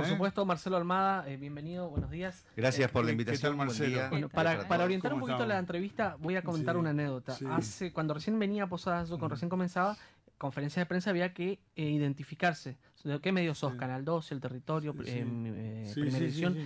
por ¿Eh? supuesto, Marcelo Almada, eh, bienvenido, buenos días. Gracias por la invitación, Marcelo. para, orientar un poquito la entrevista, voy a comentar una anécdota. Hace, cuando recién venía a Posadas, cuando mm. recién comenzaba, conferencias de prensa había que eh, identificarse. ¿De qué medios sos? Canal 2, El Territorio, Primera Edición.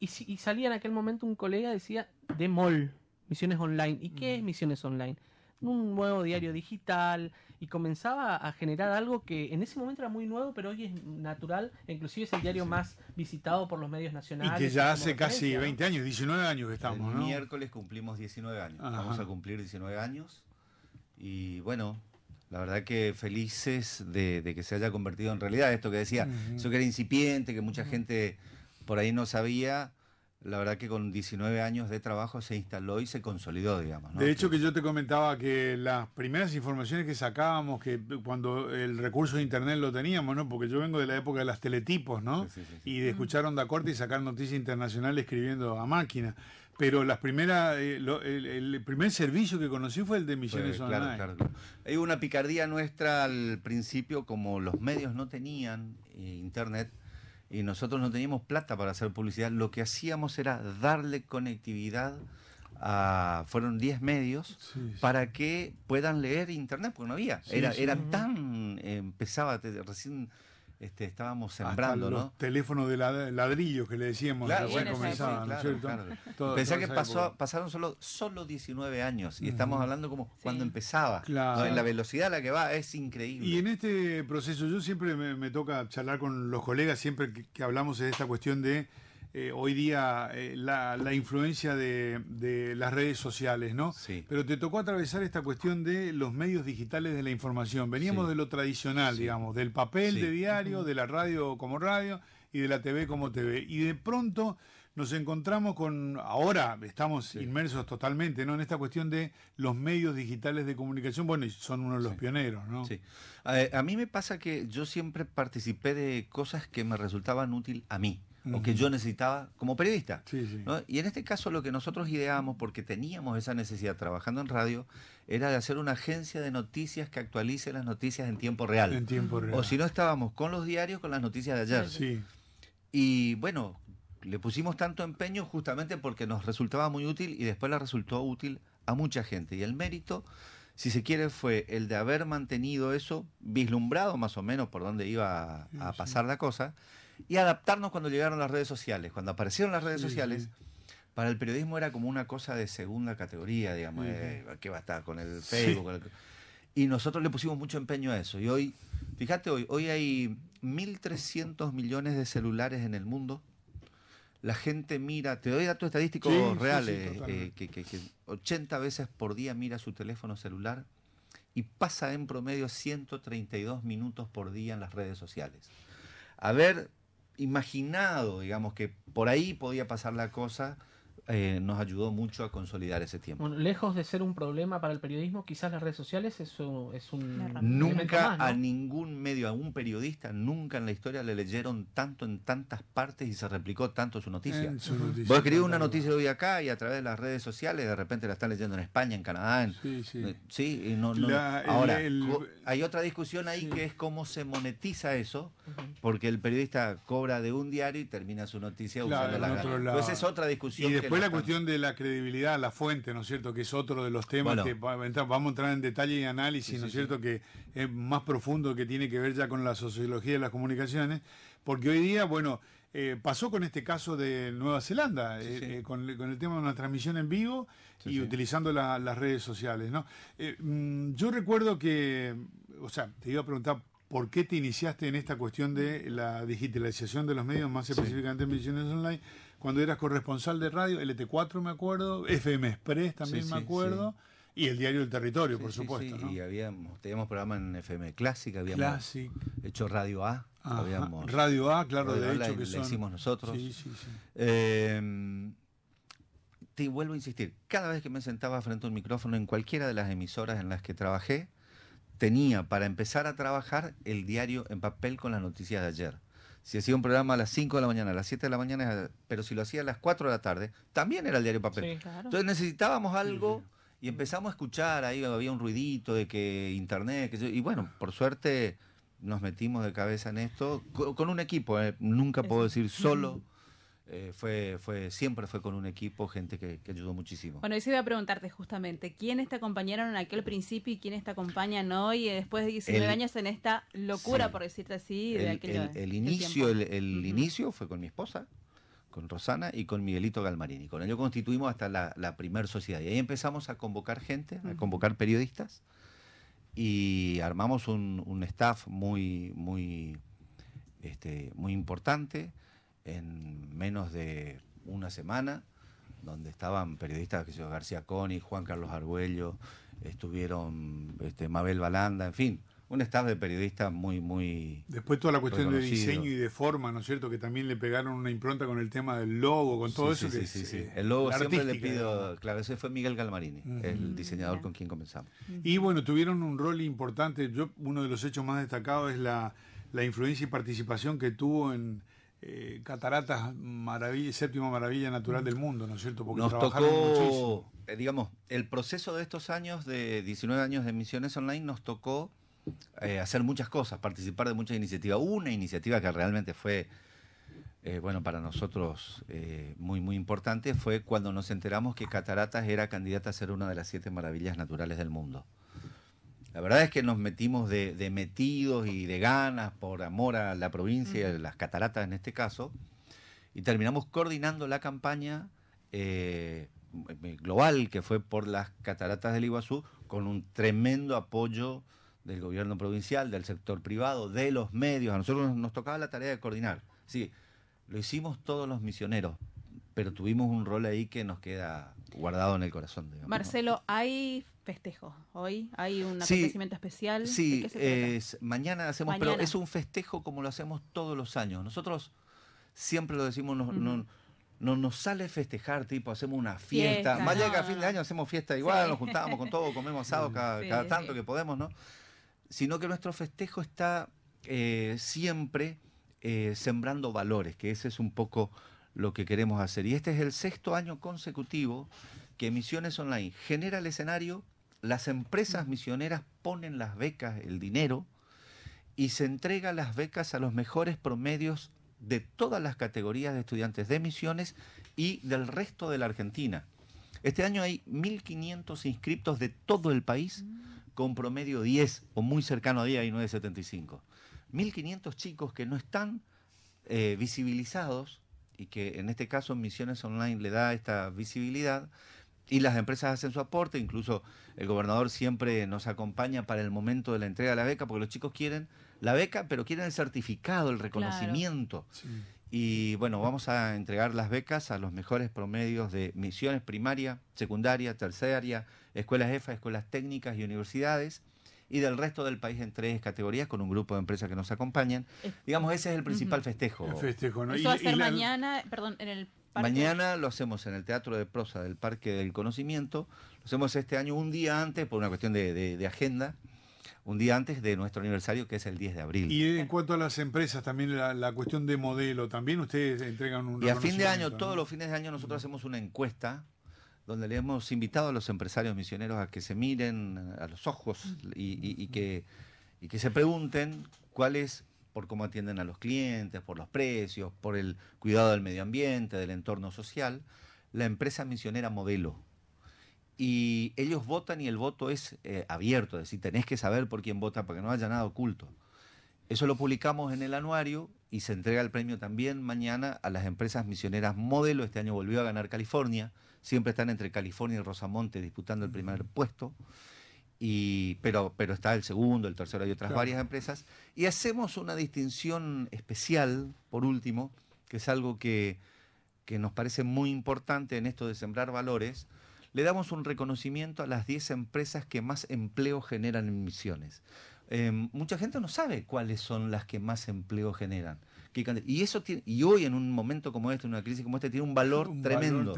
Y, salía en aquel momento un colega, decía, de MOL, Misiones Online. ¿Y qué es mm. Misiones Online? un nuevo diario digital y comenzaba a generar algo que en ese momento era muy nuevo, pero hoy es natural, inclusive es el diario más visitado por los medios nacionales. Y que ya hace casi 20 años, 19 años que estamos, el Miércoles cumplimos 19 años, vamos a cumplir 19 años y bueno, la verdad que felices de, que se haya convertido en realidad esto que decía, eso que era incipiente, que mucha gente por ahí no sabía, la verdad que con 19 años de trabajo se instaló y se consolidó, digamos. De hecho, que yo te comentaba que las primeras informaciones que sacábamos, que cuando el recurso de Internet lo teníamos, ¿no? Porque yo vengo de la época de las teletipos, ¿no? y de escuchar onda corta y sacar noticias internacionales escribiendo a máquina. Pero las primeras, eh, el, primer servicio que conocí fue el de Misiones pues, Online. Hay una picardía nuestra al principio, como los medios no tenían eh, Internet, y nosotros no teníamos plata para hacer publicidad, lo que hacíamos era darle conectividad a, fueron 10 medios para que puedan leer internet, porque no había. era, era tan, eh, empezaba, recién este, estábamos sembrando, los ¿no? Teléfonos de ladrillos que le decíamos claro, comenzaban, ¿no que pasó, pasaron solo, solo 19 años y estamos hablando como cuando empezaba. Claro. La velocidad a la que va es increíble. Y en este proceso, yo siempre me, toca charlar con los colegas, siempre que hablamos de esta cuestión de eh, hoy día eh, la, influencia de, las redes sociales, ¿no? Sí. Pero te tocó atravesar esta cuestión de los medios digitales de la información. Veníamos de lo tradicional, digamos, del papel de diario, de la radio como radio y de la TV como TV. Y de pronto nos encontramos con, ahora estamos inmersos totalmente, ¿no? En esta cuestión de los medios digitales de comunicación, bueno, y son uno de los pioneros, ¿no? Sí. A, a mí me pasa que yo siempre participé de cosas que me resultaban útil a mí o que yo necesitaba como periodista. Y en este caso lo que nosotros ideamos, porque teníamos esa necesidad trabajando en radio, era de hacer una agencia de noticias que actualice las noticias en tiempo real. En tiempo O si no estábamos con los diarios, con las noticias de ayer. Y bueno, le pusimos tanto empeño justamente porque nos resultaba muy útil y después la resultó útil a mucha gente. Y el mérito, si se quiere, fue el de haber mantenido eso, vislumbrado más o menos por dónde iba a pasar la cosa, y adaptarnos cuando llegaron las redes sociales. Cuando aparecieron las redes sociales, para el periodismo era como una cosa de segunda categoría, digamos, eh, ¿qué va a estar con el Facebook? Y nosotros le pusimos mucho empeño a eso. Y hoy, fíjate hoy, hoy hay 1.300 millones de celulares en el mundo. La gente mira, te doy datos estadísticos reales, eh, que, que 80 veces por día mira su teléfono celular y pasa en promedio 132 minutos por día en las redes sociales. A ver, imaginado, digamos, que por ahí podía pasar la cosa eh, nos ayudó mucho a consolidar ese tiempo. lejos de ser un problema para el periodismo, quizás las redes sociales es, un... Es un nunca a ningún medio, a un periodista, nunca en la historia le leyeron tanto en tantas partes y se replicó tanto su noticia. Vos escribís una noticia hoy acá y a través de las redes sociales de repente la están leyendo en España, en Canadá. sí, sí. Eh, sí Ahora, hay otra discusión ahí que es cómo se monetiza eso, porque el periodista cobra de un diario y termina su noticia usando la... Entonces es otra discusión la cuestión de la credibilidad, la fuente, ¿no es cierto? Que es otro de los temas que vamos a entrar en detalle y análisis, ¿no es cierto? Que es más profundo, que tiene que ver ya con la sociología de las comunicaciones, porque hoy día, bueno, eh, pasó con este caso de Nueva Zelanda, eh, eh, con, el tema de una transmisión en vivo y utilizando las redes sociales, ¿no? Mm, yo recuerdo que, o sea, te iba a preguntar ¿Por qué te iniciaste en esta cuestión de la digitalización de los medios, más específicamente en Misiones Online? cuando eras corresponsal de radio, LT4 me acuerdo, FM Express también me acuerdo. y el diario del Territorio, por supuesto. Sí, Y habíamos, teníamos programa en FM Clásica, habíamos hecho Radio A. Habíamos, Radio A, claro, de hecho que la hicimos nosotros. Em, te vuelvo a insistir, cada vez que me sentaba frente a un micrófono en cualquiera de las emisoras en las que trabajé, tenía para empezar a trabajar el diario en papel con las noticias de ayer. Si hacía un programa a las 5 de la mañana, a las 7 de la mañana, pero si lo hacía a las 4 de la tarde, también era el diario papel. Entonces necesitábamos algo y empezamos a escuchar, ahí había un ruidito de que internet, que y bueno, por suerte nos metimos de cabeza en esto con, un equipo, eh, nunca puedo decir solo. Eh, fue, fue, siempre fue con un equipo, gente que, ayudó muchísimo. Bueno, eso iba a preguntarte justamente, ¿quiénes te acompañaron en aquel principio y quiénes te acompañan hoy eh, después de 19 años en esta locura, por decirte así, de el, el, eh, inicio, El, inicio fue con mi esposa, con Rosana y con Miguelito Galmarini. Con ello constituimos hasta la, primer sociedad y ahí empezamos a convocar gente, a convocar periodistas y armamos un, staff muy, muy, este, muy importante en menos de una semana, donde estaban periodistas, que García Coni, Juan Carlos Argüello estuvieron este, Mabel Balanda, en fin, un staff de periodistas muy, muy. Después toda la cuestión de diseño y de forma, ¿no es cierto? Que también le pegaron una impronta con el tema del logo, con todo eso. Sí, sí, sí, eh, El logo siempre le pido. Claro, ese fue Miguel Galmarini, el diseñador con quien comenzamos. Y bueno, tuvieron un rol importante. Yo, uno de los hechos más destacados es la, la influencia y participación que tuvo en eh, cataratas, séptima maravilla natural del mundo, ¿no es cierto? Porque nos tocó, eh, digamos, el proceso de estos años, de 19 años de misiones online, nos tocó eh, hacer muchas cosas, participar de muchas iniciativas. Una iniciativa que realmente fue, bueno, para nosotros muy, muy importante fue cuando nos enteramos que Cataratas era candidata a ser una de las siete maravillas naturales del mundo. La verdad es que nos metimos de, metidos y de ganas por amor a la provincia y a las cataratas en este caso, y terminamos coordinando la campaña eh, eh, global que fue por las cataratas del Iguazú con un tremendo apoyo del gobierno provincial, del sector privado, de los medios. A nosotros nos tocaba la tarea de coordinar. Sí, lo hicimos todos los misioneros, pero tuvimos un rol ahí que nos queda guardado en el corazón. Digamos. Marcelo, hay festejo hoy, hay un acontecimiento especial. Sí, mañana hacemos, pero es un festejo como lo hacemos todos los años. Nosotros siempre lo decimos, no, nos sale festejar, tipo, hacemos una fiesta. Mañana, Más que a fin de año hacemos fiesta igual, nos juntamos con todo, comemos asado cada, tanto que podemos, ¿no? Sino que nuestro festejo está eh, siempre eh, sembrando valores, que ese es un poco lo que queremos hacer. Y este es el sexto año consecutivo que Misiones Online genera el escenario, las empresas misioneras ponen las becas, el dinero, y se entrega las becas a los mejores promedios de todas las categorías de estudiantes de misiones y del resto de la Argentina. Este año hay 1.500 inscriptos de todo el país mm. con promedio 10 o muy cercano a 10, hay 9,75. 1.500 chicos que no están eh, visibilizados y que en este caso Misiones Online le da esta visibilidad y las empresas hacen su aporte, incluso el gobernador siempre nos acompaña para el momento de la entrega de la beca, porque los chicos quieren la beca, pero quieren el certificado, el reconocimiento. Y bueno, vamos a entregar las becas a los mejores promedios de misiones primaria, secundaria, terciaria, escuelas EFA, escuelas técnicas y universidades y del resto del país en tres categorías con un grupo de empresas que nos acompañan. Digamos, ese es el principal festejo. El festejo, Eso va a ser mañana, perdón, en el parque. Mañana lo hacemos en el Teatro de Prosa del Parque del Conocimiento. Lo hacemos este año un día antes por una cuestión de, agenda un día antes de nuestro aniversario, que es el 10 de abril. Y en cuanto a las empresas, también la, cuestión de modelo, también ustedes entregan un... Y a fin de año, todos los fines de año nosotros hacemos una encuesta donde le hemos invitado a los empresarios misioneros a que se miren a los ojos y, que, se pregunten cuál es, por cómo atienden a los clientes, por los precios, por el cuidado del medio ambiente, del entorno social, la empresa misionera modelo. Y ellos votan y el voto es eh, abierto, es decir, tenés que saber por quién vota para que no haya nada oculto. Eso lo publicamos en el anuario y se entrega el premio también mañana a las empresas misioneras modelo. Este año volvió a ganar California. Siempre están entre California y Rosamonte disputando el primer puesto. pero, pero está el segundo, el tercero, y otras varias empresas. Y hacemos una distinción especial, por último, que es algo que, que nos parece muy importante en esto de sembrar valores. Le damos un reconocimiento a las 10 empresas que más empleo generan en misiones. Em, mucha gente no sabe cuáles son las que más empleo generan. Y eso y hoy en un momento como este, en una crisis como este tiene un valor tremendo.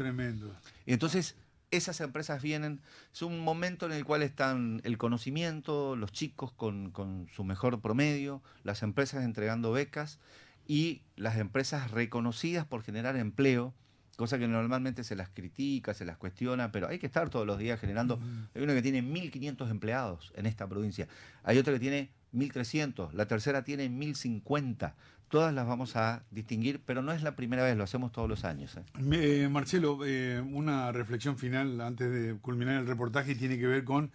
entonces esas empresas vienen, es un momento en el cual están el conocimiento, los chicos con, con su mejor promedio, las empresas entregando becas y las empresas reconocidas por generar empleo cosa que normalmente se las critica, se las cuestiona, pero hay que estar todos los días generando. Hay una que tiene 1.500 empleados en esta provincia, hay otra que tiene 1.300, la tercera tiene 1.050. Todas las vamos a distinguir, pero no es la primera vez, lo hacemos todos los años. ¿eh? Eh, Marcelo, eh, una reflexión final antes de culminar el reportaje tiene que ver con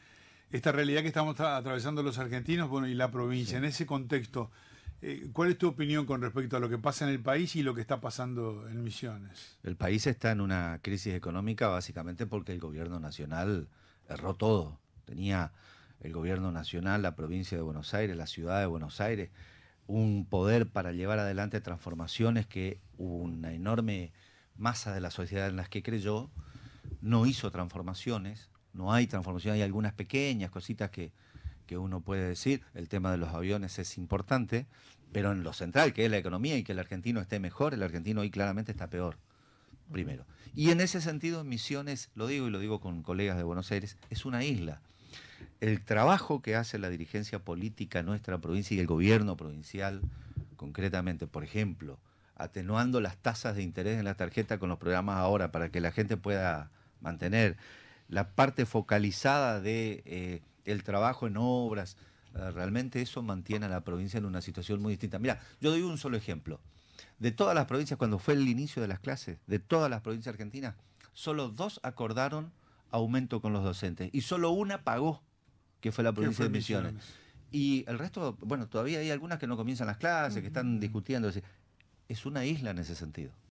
esta realidad que estamos atravesando los argentinos bueno, y la provincia. En ese contexto, eh, ¿Cuál es tu opinión con respecto a lo que pasa en el país y lo que está pasando en Misiones? El país está en una crisis económica básicamente porque el gobierno nacional erró todo. Tenía el gobierno nacional, la provincia de Buenos Aires, la ciudad de Buenos Aires, un poder para llevar adelante transformaciones que una enorme masa de la sociedad en las que creyó no hizo transformaciones, no hay transformaciones, hay algunas pequeñas cositas que, que uno puede decir. El tema de los aviones es importante, pero en lo central, que es la economía y que el argentino esté mejor, el argentino hoy claramente está peor, primero. Y en ese sentido, Misiones, lo digo y lo digo con colegas de Buenos Aires, es una isla. El trabajo que hace la dirigencia política en nuestra provincia y el gobierno provincial, concretamente, por ejemplo, atenuando las tasas de interés en la tarjeta con los programas ahora para que la gente pueda mantener la parte focalizada de... Eh, el trabajo en obras, eh, realmente eso mantiene a la provincia en una situación muy distinta. Mira, yo doy un solo ejemplo. De todas las provincias, cuando fue el inicio de las clases, de todas las provincias argentinas, solo dos acordaron aumento con los docentes y solo una pagó, que fue la provincia de Misiones. Y el resto, bueno, todavía hay algunas que no comienzan las clases, que mm. están discutiendo. Es una isla en ese sentido.